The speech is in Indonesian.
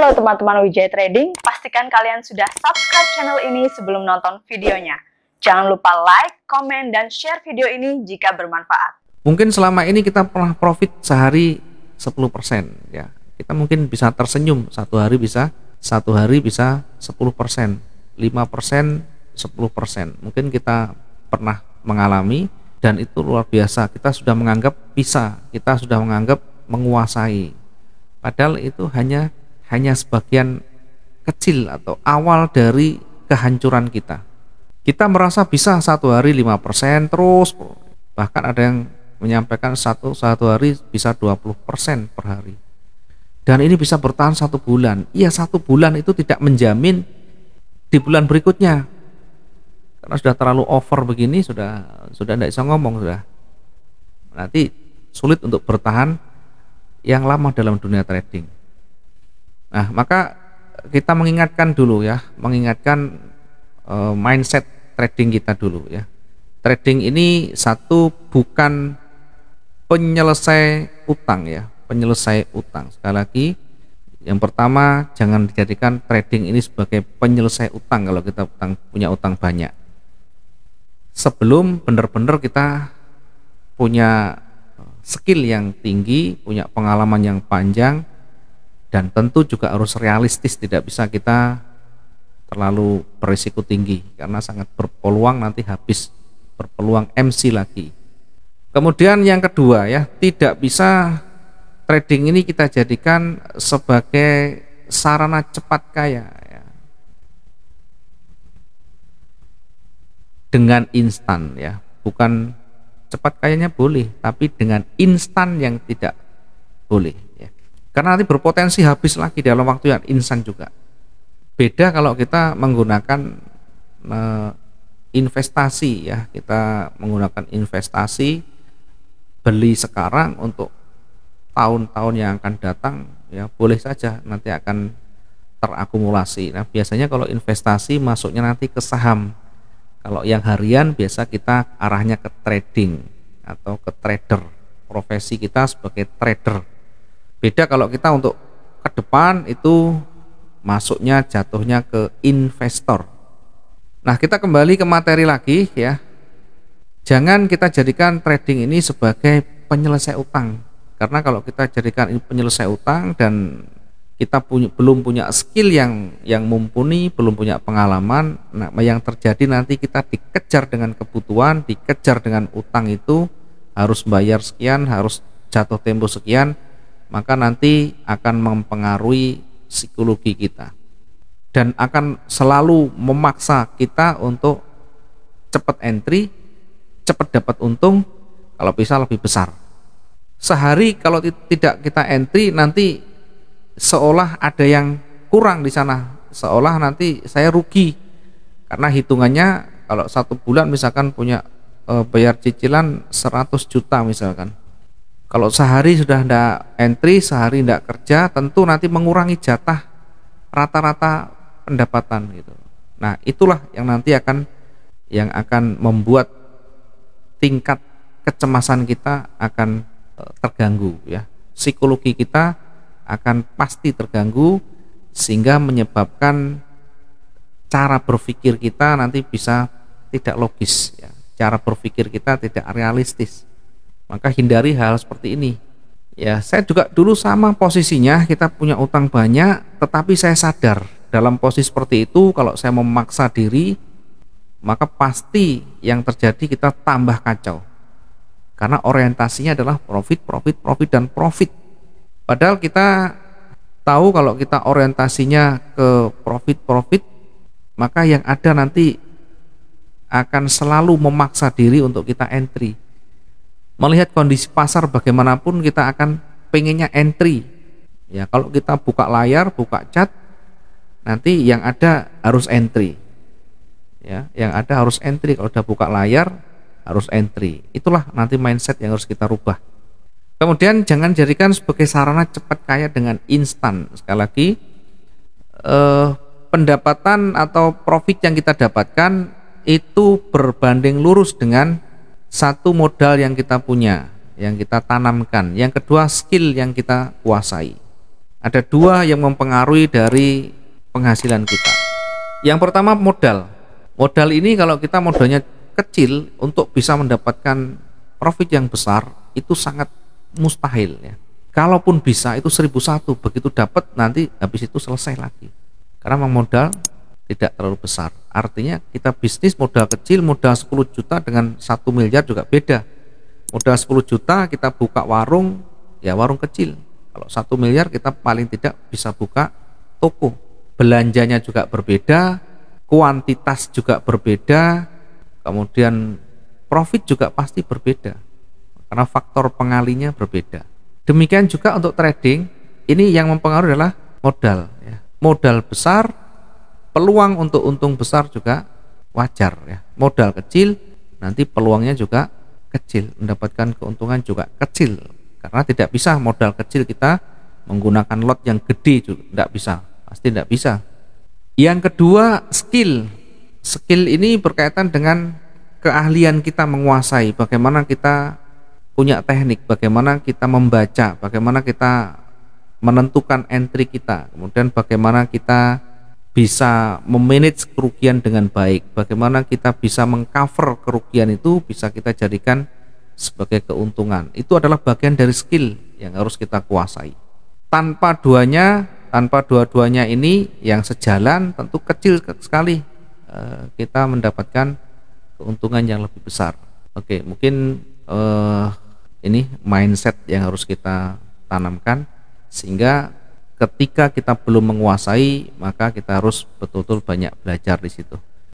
Halo teman-teman Wijaya Trading, pastikan kalian sudah subscribe channel ini sebelum nonton videonya. Jangan lupa like, komen, dan share video ini jika bermanfaat. Mungkin selama ini kita pernah profit sehari 10% ya. Kita mungkin bisa tersenyum satu hari bisa satu hari bisa 10%, 5%, 10%. Mungkin kita pernah mengalami dan itu luar biasa. Kita sudah menganggap bisa, kita sudah menganggap menguasai. Padahal itu hanya hanya sebagian kecil atau awal dari kehancuran kita. Kita merasa bisa satu hari 5% terus, bahkan ada yang menyampaikan satu satu hari bisa 20% per hari. Dan ini bisa bertahan satu bulan. Iya satu bulan itu tidak menjamin di bulan berikutnya. Karena sudah terlalu over begini, sudah sudah tidak bisa ngomong sudah. Nanti sulit untuk bertahan yang lama dalam dunia trading. Nah, maka kita mengingatkan dulu ya, mengingatkan uh, mindset trading kita dulu ya. Trading ini satu bukan penyelesai utang ya, penyelesai utang. Sekali lagi, yang pertama jangan dijadikan trading ini sebagai penyelesai utang kalau kita utang, punya utang banyak. Sebelum benar-benar kita punya skill yang tinggi, punya pengalaman yang panjang, dan tentu juga harus realistis tidak bisa kita terlalu berisiko tinggi karena sangat berpeluang nanti habis berpeluang MC lagi kemudian yang kedua ya tidak bisa trading ini kita jadikan sebagai sarana cepat kaya ya. dengan instan ya bukan cepat kayanya boleh tapi dengan instan yang tidak boleh karena nanti berpotensi habis lagi dalam waktu yang instan juga. Beda kalau kita menggunakan uh, investasi ya, kita menggunakan investasi beli sekarang untuk tahun-tahun yang akan datang ya boleh saja nanti akan terakumulasi. Nah, biasanya kalau investasi masuknya nanti ke saham. Kalau yang harian biasa kita arahnya ke trading atau ke trader. Profesi kita sebagai trader Beda kalau kita untuk ke depan itu masuknya jatuhnya ke investor. Nah, kita kembali ke materi lagi ya. Jangan kita jadikan trading ini sebagai penyelesai utang. Karena kalau kita jadikan ini penyelesai utang dan kita punya, belum punya skill yang yang mumpuni, belum punya pengalaman, nah yang terjadi nanti kita dikejar dengan kebutuhan, dikejar dengan utang itu harus bayar sekian, harus jatuh tempo sekian, maka nanti akan mempengaruhi psikologi kita dan akan selalu memaksa kita untuk cepat entry, cepat dapat untung, kalau bisa lebih besar. Sehari kalau tidak kita entry nanti seolah ada yang kurang di sana, seolah nanti saya rugi karena hitungannya kalau satu bulan misalkan punya e, bayar cicilan 100 juta misalkan kalau sehari sudah tidak entry, sehari tidak kerja, tentu nanti mengurangi jatah rata-rata pendapatan gitu. Nah, itulah yang nanti akan yang akan membuat tingkat kecemasan kita akan e, terganggu ya. Psikologi kita akan pasti terganggu sehingga menyebabkan cara berpikir kita nanti bisa tidak logis ya. Cara berpikir kita tidak realistis maka hindari hal seperti ini. Ya, saya juga dulu sama posisinya, kita punya utang banyak, tetapi saya sadar dalam posisi seperti itu kalau saya memaksa diri maka pasti yang terjadi kita tambah kacau. Karena orientasinya adalah profit, profit, profit dan profit. Padahal kita tahu kalau kita orientasinya ke profit, profit, maka yang ada nanti akan selalu memaksa diri untuk kita entry melihat kondisi pasar bagaimanapun kita akan pengennya entry ya kalau kita buka layar buka chat nanti yang ada harus entry ya yang ada harus entry kalau udah buka layar harus entry itulah nanti mindset yang harus kita rubah kemudian jangan jadikan sebagai sarana cepat kaya dengan instan sekali lagi eh, pendapatan atau profit yang kita dapatkan itu berbanding lurus dengan satu modal yang kita punya, yang kita tanamkan. Yang kedua skill yang kita kuasai. Ada dua yang mempengaruhi dari penghasilan kita. Yang pertama modal. Modal ini kalau kita modalnya kecil untuk bisa mendapatkan profit yang besar itu sangat mustahil ya. Kalaupun bisa itu 1001 begitu dapat nanti habis itu selesai lagi. Karena modal tidak terlalu besar. Artinya kita bisnis modal kecil, modal 10 juta dengan satu miliar juga beda. Modal 10 juta kita buka warung, ya warung kecil. Kalau satu miliar kita paling tidak bisa buka toko. Belanjanya juga berbeda, kuantitas juga berbeda, kemudian profit juga pasti berbeda. Karena faktor pengalinya berbeda. Demikian juga untuk trading, ini yang mempengaruhi adalah modal. Ya. Modal besar peluang untuk untung besar juga wajar ya. Modal kecil nanti peluangnya juga kecil, mendapatkan keuntungan juga kecil karena tidak bisa modal kecil kita menggunakan lot yang gede juga tidak bisa, pasti tidak bisa. Yang kedua, skill. Skill ini berkaitan dengan keahlian kita menguasai, bagaimana kita punya teknik, bagaimana kita membaca, bagaimana kita menentukan entry kita, kemudian bagaimana kita bisa memanage kerugian dengan baik. Bagaimana kita bisa mengcover kerugian itu bisa kita jadikan sebagai keuntungan. Itu adalah bagian dari skill yang harus kita kuasai. Tanpa duanya, tanpa dua-duanya ini yang sejalan tentu kecil sekali eh, kita mendapatkan keuntungan yang lebih besar. Oke, mungkin eh, ini mindset yang harus kita tanamkan sehingga ketika kita belum menguasai maka kita harus betul-betul banyak belajar di situ